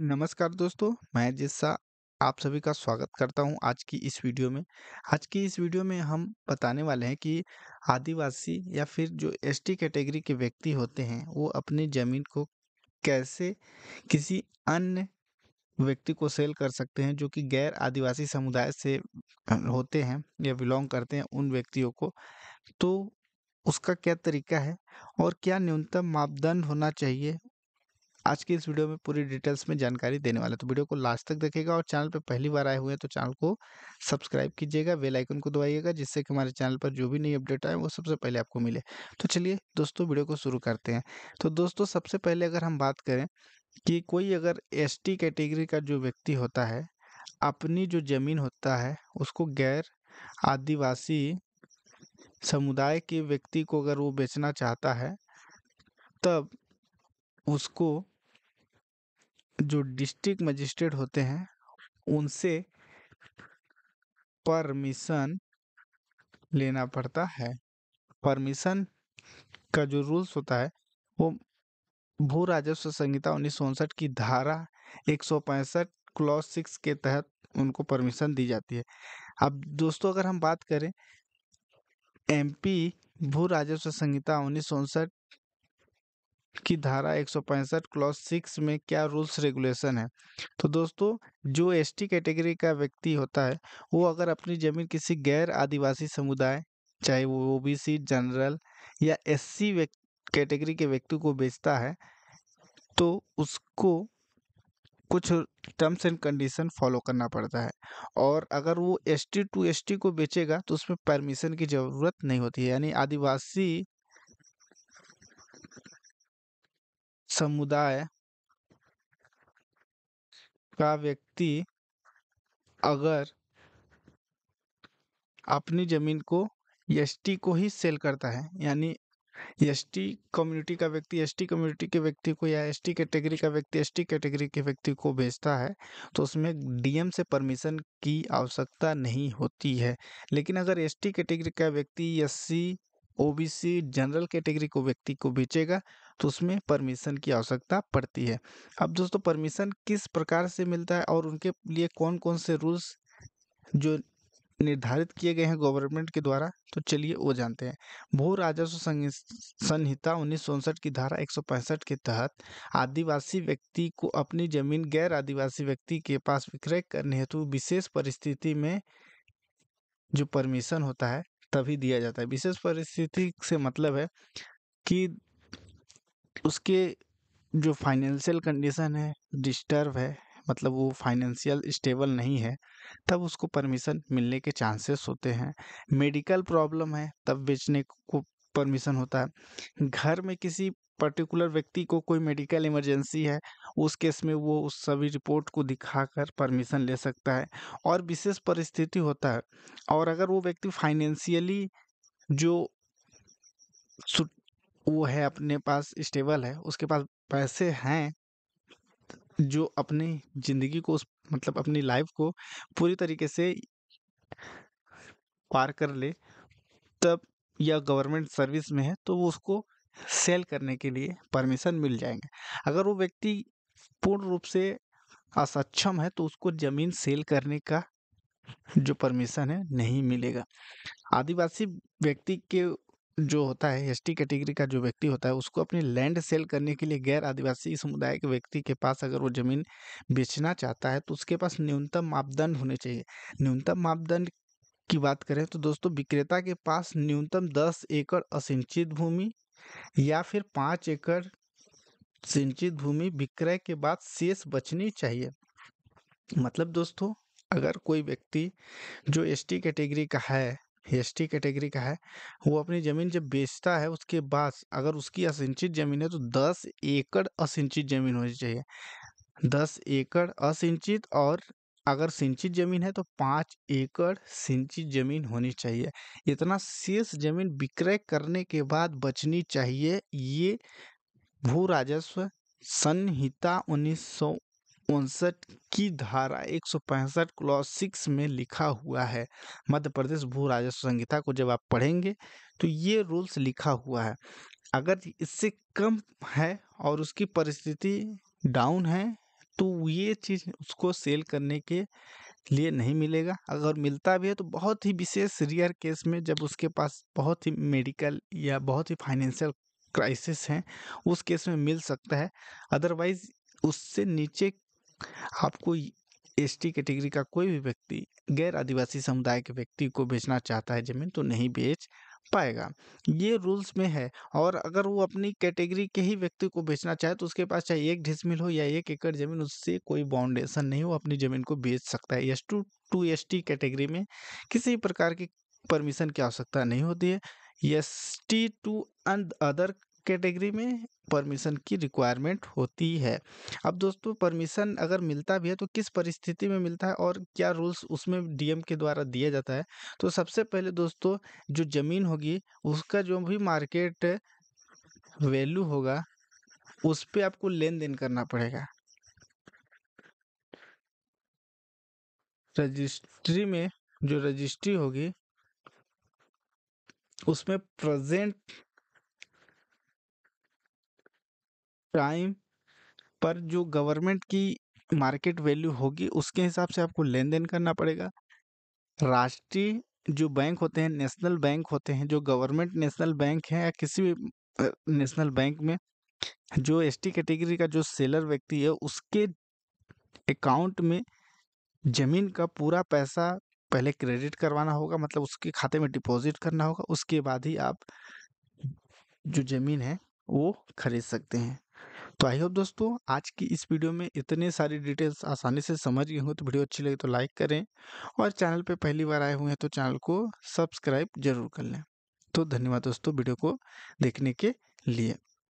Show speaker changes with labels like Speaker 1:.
Speaker 1: नमस्कार दोस्तों, मैं जिस्सा आप सभी का स्वागत करता हूँ आज की इस वीडियो में। आज की इस वीडियो में हम बताने वाले हैं कि आदिवासी या फिर जो एसटी कैटेगरी के व्यक्ति होते हैं, वो अपनी ज़मीन को कैसे किसी अन्य व्यक्ति को सेल कर सकते हैं जो कि गैर आदिवासी समुदाय से होते हैं या बिलोंग करते हैं उन व्यक्तियों को। तो उसका क्या तरीका है और क्या न्यूनतम मापदंड होना चाहिए आज की इस वीडियो में पूरी डिटेल्स में जानकारी देने वाला तो वीडियो को लास्ट तक देखेगा और चैनल पर पहली बार आए हुए हैं तो चैनल को सब्सक्राइब कीजिएगा बेल आइकन को दबाइएगा जिससे कि हमारे चैनल पर जो भी नई अपडेट आए वो सबसे पहले आपको मिले तो चलिए दोस्तों वीडियो को शुरू करते हैं तो दोस्तों सबसे पहले अगर हम बात करें कि कोई अगर एस कैटेगरी का जो व्यक्ति होता है अपनी जो ज़मीन होता है उसको गैर आदिवासी समुदाय के व्यक्ति को अगर वो बेचना चाहता है तब उसको जो डिस्ट्रिक्ट मजिस्ट्रेट होते हैं उनसे परमिशन लेना पड़ता है परमिशन का जो रूल्स होता है वो भू राजस्व संहिता उन्नीस की धारा एक सौ पैंसठ क्लॉज सिक्स के तहत उनको परमिशन दी जाती है अब दोस्तों अगर हम बात करें एमपी भू राजस्व संहिता उन्नीस की धारा एक सौ पैंसठ क्लॉज सिक्स में क्या रूल्स रेगुलेशन है तो दोस्तों जो एसटी कैटेगरी का व्यक्ति होता है वो अगर अपनी ज़मीन किसी गैर आदिवासी समुदाय चाहे वो ओ बी सी जनरल या एस सी कैटेगरी के व्यक्ति को बेचता है तो उसको कुछ टर्म्स एंड कंडीशन फॉलो करना पड़ता है और अगर वो S T to S T को बेचेगा तो उसमें परमिशन की ज़रूरत नहीं होती है यानी आदिवासी समुदाय का व्यक्ति अगर अपनी जमीन को एसटी को ही सेल करता है यानी एसटी कम्युनिटी का व्यक्ति एसटी कम्युनिटी के व्यक्ति को या एसटी कैटेगरी का व्यक्ति एसटी कैटेगरी के व्यक्ति को भेजता है तो उसमें डीएम से परमिशन की आवश्यकता नहीं होती है लेकिन अगर एसटी कैटेगरी का व्यक्ति एससी ओबीसी जनरल कैटेगरी को व्यक्ति को बेचेगा तो उसमें परमिशन की आवश्यकता पड़ती है अब दोस्तों परमिशन किस प्रकार से मिलता है और उनके लिए कौन कौन से रूल्स जो निर्धारित किए गए हैं गवर्नमेंट के द्वारा तो चलिए वो जानते हैं भू राजस्व संहिता उन्नीस की धारा एक के तहत आदिवासी व्यक्ति को अपनी जमीन गैर आदिवासी व्यक्ति के पास विक्रय करने हेतु विशेष परिस्थिति में जो परमिशन होता है तभी दिया जाता है विशेष परिस्थिति से मतलब है कि उसके जो फाइनेंशियल कंडीशन है डिस्टर्ब है मतलब वो फाइनेंशियल स्टेबल नहीं है तब उसको परमिशन मिलने के चांसेस होते हैं मेडिकल प्रॉब्लम है तब बेचने को परमिशन होता है घर में किसी पर्टिकुलर व्यक्ति को कोई मेडिकल इमरजेंसी है उस केस में वो उस सभी रिपोर्ट को दिखाकर परमिशन ले सकता है और विशेष परिस्थिति होता है और अगर वो व्यक्ति फाइनेंशियली जो वो है अपने पास स्टेबल है उसके पास पैसे हैं जो अपनी ज़िंदगी को उस मतलब अपनी लाइफ को पूरी तरीके से पार कर ले तब या गवर्नमेंट सर्विस में है तो वो उसको सेल करने के लिए परमिशन मिल जाएंगे अगर वो व्यक्ति पूर्ण रूप से असक्षम है तो उसको जमीन सेल करने का जो परमिशन है नहीं मिलेगा आदिवासी व्यक्ति के जो होता है एस टी कैटेगरी का जो व्यक्ति होता है उसको अपनी लैंड सेल करने के लिए गैर आदिवासी समुदाय के व्यक्ति के पास अगर वो ज़मीन बेचना चाहता है तो उसके पास न्यूनतम मापदंड होने चाहिए न्यूनतम मापदंड की बात करें तो दोस्तों विक्रेता के पास न्यूनतम दस एकड़ असिंचित भूमि या फिर पाँच एकड़ सिंचित भूमि विक्रय के बाद शेष बचनी चाहिए मतलब दोस्तों अगर कोई व्यक्ति जो एस टी कैटेगरी का है एस टी कैटेगरी का है वो अपनी ज़मीन जब बेचता है उसके बाद अगर उसकी असिंचित ज़मीन है तो दस एकड़ असिंचित ज़मीन होनी चाहिए दस एकड़ असिंचित और अगर सिंचित जमीन है तो पाँच एकड़ सिंचित जमीन होनी चाहिए इतना शेष जमीन विक्रय करने के बाद बचनी चाहिए ये भू राजस्व संहिता उन्नीस सौ उनसठ की धारा एक सौ पैंसठ क्लॉस सिक्स में लिखा हुआ है मध्य प्रदेश भू राजस्व संहिता को जब आप पढ़ेंगे तो ये रूल्स लिखा हुआ है अगर इससे कम है और उसकी परिस्थिति डाउन है तो ये चीज़ उसको सेल करने के लिए नहीं मिलेगा अगर मिलता भी है तो बहुत ही विशेष रियर केस में जब उसके पास बहुत ही मेडिकल या बहुत ही फाइनेंशियल क्राइसिस हैं उस केस में मिल सकता है अदरवाइज उससे नीचे आपको एसटी कैटेगरी का कोई भी व्यक्ति गैर आदिवासी समुदाय के व्यक्ति को बेचना चाहता है ज़मीन तो नहीं बेच पाएगा ये रूल्स में है और अगर वो अपनी कैटेगरी के ही व्यक्ति को बेचना चाहे तो उसके पास चाहे एक डिसमिल हो या एक एकड़ ज़मीन उससे कोई बाउंडेशन नहीं हो अपनी ज़मीन को बेच सकता है S to to S T category में किसी प्रकार की परमिशन की आवश्यकता नहीं होती है S T to and other category में परमिशन की रिक्वायरमेंट होती है अब दोस्तों परमिशन अगर मिलता भी है तो किस परिस्थिति में मिलता है और क्या रूल्स उसमें डीएम के द्वारा दिया जाता है तो सबसे पहले दोस्तों जो ज़मीन होगी उसका जो भी मार्केट वैल्यू होगा उस पर आपको लेन देन करना पड़ेगा रजिस्ट्री में जो रजिस्ट्री होगी उसमें प्रेजेंट टाइम पर जो गवर्नमेंट की मार्केट वैल्यू होगी उसके हिसाब से आपको लेन देन करना पड़ेगा राष्ट्रीय जो बैंक होते हैं नेशनल बैंक होते हैं जो गवर्नमेंट नेशनल बैंक है या किसी भी नेशनल बैंक में जो एस टी कैटेगरी का जो सेलर व्यक्ति है उसके अकाउंट में ज़मीन का पूरा पैसा पहले क्रेडिट करवाना होगा मतलब उसके खाते में डिपॉजिट करना होगा उसके बाद ही आप जो ज़मीन है वो खरीद सकते हैं तो आई होप दोस्तों आज की इस वीडियो में इतने सारी डिटेल्स आसानी से समझ गए हों तो वीडियो अच्छी लगी तो लाइक करें और चैनल पर पहली बार आए हुए हैं तो चैनल को सब्सक्राइब जरूर कर लें तो धन्यवाद दोस्तों वीडियो को देखने के लिए